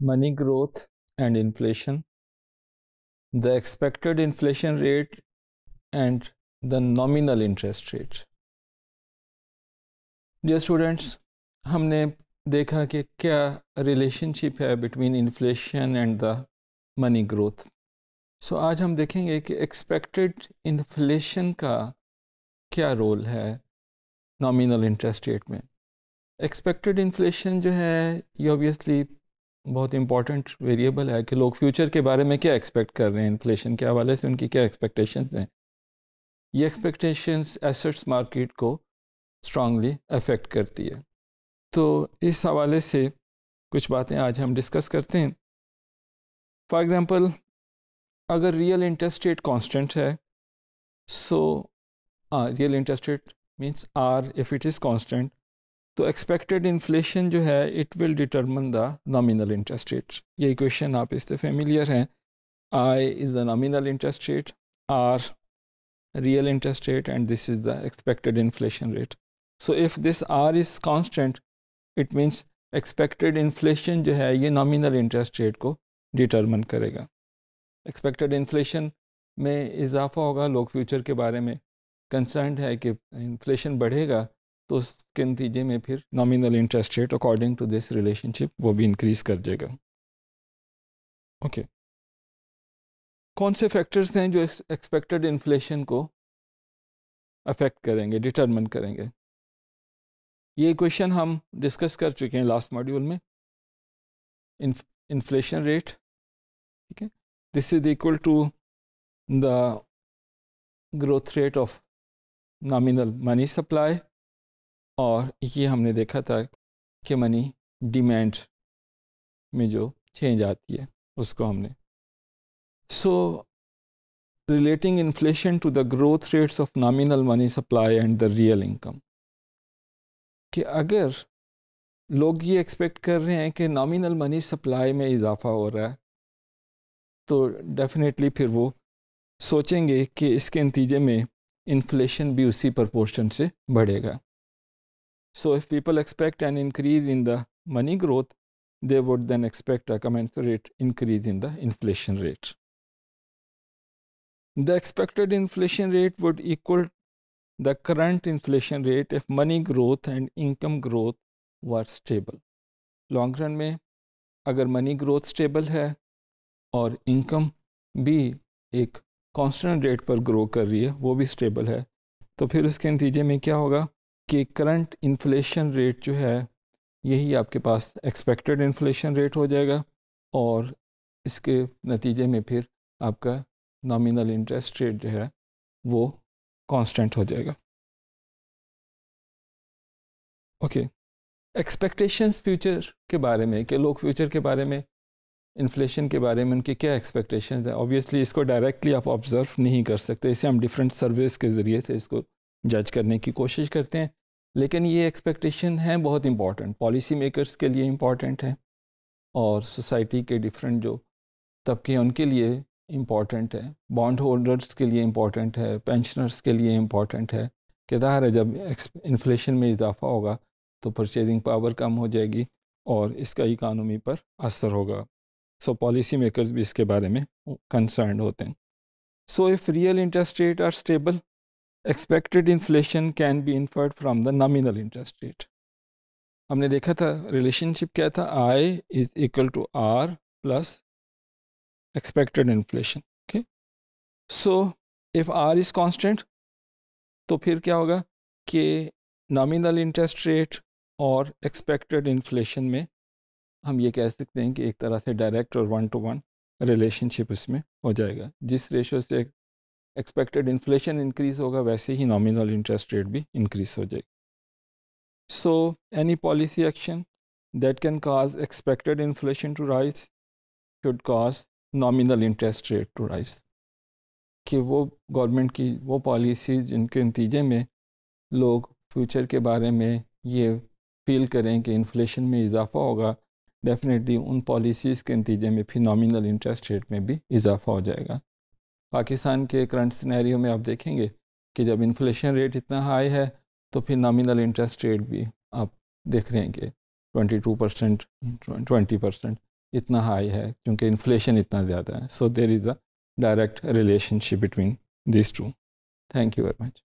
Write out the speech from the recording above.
money growth and inflation, the expected inflation rate and the nominal interest rate. Dear students हमने देखा कि क्या relationship है between inflation and the money growth so आज हम देखेंगे कि एक्सपेक्टेड इन्फ्लेशन का क्या रोल है नॉमिनल इंटरेस्ट रेट में एक्सपेक्टेड इन्फ्लेशन जो है ये ऑब्वियसली बहुत इंपॉर्टेंट वेरिएबल है कि लोग फ्यूचर के बारे में क्या एक्सपेक्ट कर रहे हैं इन्फ्लेशन के हवाले से उनकी क्या एक्सपेक्टेशंस हैं ये एक्सपेक्टेशंस एसेट्स मार्केट को स्ट्रांगली अफेक्ट करती है तो इस हवाले से कुछ बातें आज हम डिस्कस करते हैं फॉर एग्ज़ाम्पल अगर रियल इंटरेस्ट रेट कांस्टेंट है so real interest rate means R if it is constant तो एक्सपेक्टेड इन्फ्लेशन जो है it will determine the nominal interest rate ये क्वेश्चन आप इससे फेमिलियर हैं I is the nominal interest rate R real interest rate and this is the expected inflation rate so if this R is constant it means expected inflation जो है ये nominal interest rate को determine करेगा expected inflation में इजाफा होगा लोग future के बारे में कंसर्न है कि इन्फ्लेशन बढ़ेगा तो उसके नतीजे में फिर nominal interest rate according to this relationship वो भी इंक्रीज कर देगा ओके okay. कौन से फैक्टर्स हैं जो एक्सपेक्टेड इन्फ्लेशन को अफेक्ट करेंगे डिटरमिन करेंगे ये क्वेश्चन हम डिस्कस कर चुके हैं लास्ट मॉड्यूल में इन्फ्लेशन रेट ठीक है this is equal to the growth rate of nominal money supply और ये हमने देखा था कि मनी डिमांड में जो चेंज आती है उसको हमने so relating inflation to the growth rates of nominal money supply and the real income कि अगर लोग ये एक्सपेक्ट कर रहे हैं कि नॉमिनल मनी सप्लाई में इजाफा हो रहा है तो डेफिनेटली फिर वो सोचेंगे कि इसके नतीजे में इन्फ्लेशन भी उसी प्रपोर्शन से बढ़ेगा So if people expect an increase in the money growth, they would then expect a commensurate increase in the inflation rate. The expected inflation rate would equal the current inflation rate if money growth and income growth were stable. Long run में अगर money growth stable है और income भी एक constant rate पर grow कर रही है वो भी स्टेबल है तो फिर उसके नतीजे में क्या होगा कि करंट इन्फ्लेशन रेट जो है यही आपके पास एक्सपेक्टेड इन्फ्लेशन रेट हो जाएगा और इसके नतीजे में फिर आपका नॉमिनल इंटरेस्ट रेट जो है वो कांस्टेंट हो जाएगा ओके एक्सपेक्टेशंस फ्यूचर के बारे में कि लोग फ्यूचर के बारे में इन्फ्लेशन के बारे में उनके क्या एक्सपेक्टेशंस है ऑब्वियसली इसको डायरेक्टली आप ऑब्ज़र्व नहीं कर सकते इसे हम डिफरेंट सर्वेज़ के ज़रिए से इसको जज करने की कोशिश करते हैं लेकिन ये एक्सपेक्टेशन है बहुत इम्पॉर्टेंट पॉलिसी मेकर्स के लिए इम्पॉर्टेंट है और सोसाइटी के डिफरेंट जो तबके हैं उनके लिए इम्पॉर्टेंट है बॉन्ड होल्डर्स के लिए इम्पॉर्टेंट है पेंशनर्स के लिए इम्पॉर्टेंट है कि है जब इन्फ्लेशन में इजाफा होगा तो परचेजिंग पावर कम हो जाएगी और इसका इकानमी पर असर होगा सो पॉलिसी मेकर्स भी इसके बारे में कंसर्न होते हैं so if real interest rate are stable expected inflation can be inferred from the nominal interest rate हमने देखा था रिलेशनशिप क्या था i is equal to r plus expected inflation okay so if r is constant तो फिर क्या होगा कि नॉमिनल इंटरेस्ट रेट और एक्सपेक्टेड इन्फ्लेशन में हम ये कह सकते हैं कि एक तरह से डायरेक्ट और वन टू वन रिलेशनशिप इसमें हो जाएगा जिस रेशो से एक्सपेक्टेड इन्फ्लेशन इंक्रीज होगा वैसे ही नॉमिनल इंटरेस्ट रेट भी इंक्रीज हो जाएगी so any policy action that can cause expected inflation to rise should cause nominal interest rate to rise कि वो गवर्नमेंट की वो पॉलिसी जिनके नतीजे में लोग फ्यूचर के बारे में ये फील करें कि इन्फ्लेशन में इजाफा होगा डेफिनेटली उन पॉलिसीज़ के नतीजे में फिर नॉमिनल इंटरेस्ट रेट में भी इजाफा हो जाएगा पाकिस्तान के करंट सिनेरियो में आप देखेंगे कि जब इन्फ्लेशन रेट इतना हाई है तो फिर नॉमिनल इंटरेस्ट रेट भी आप देख रहे हैं कि twenty two percent twenty percent इतना हाई है क्योंकि इन्फ्लेशन इतना ज़्यादा है so there is a direct relationship between this two thank you very much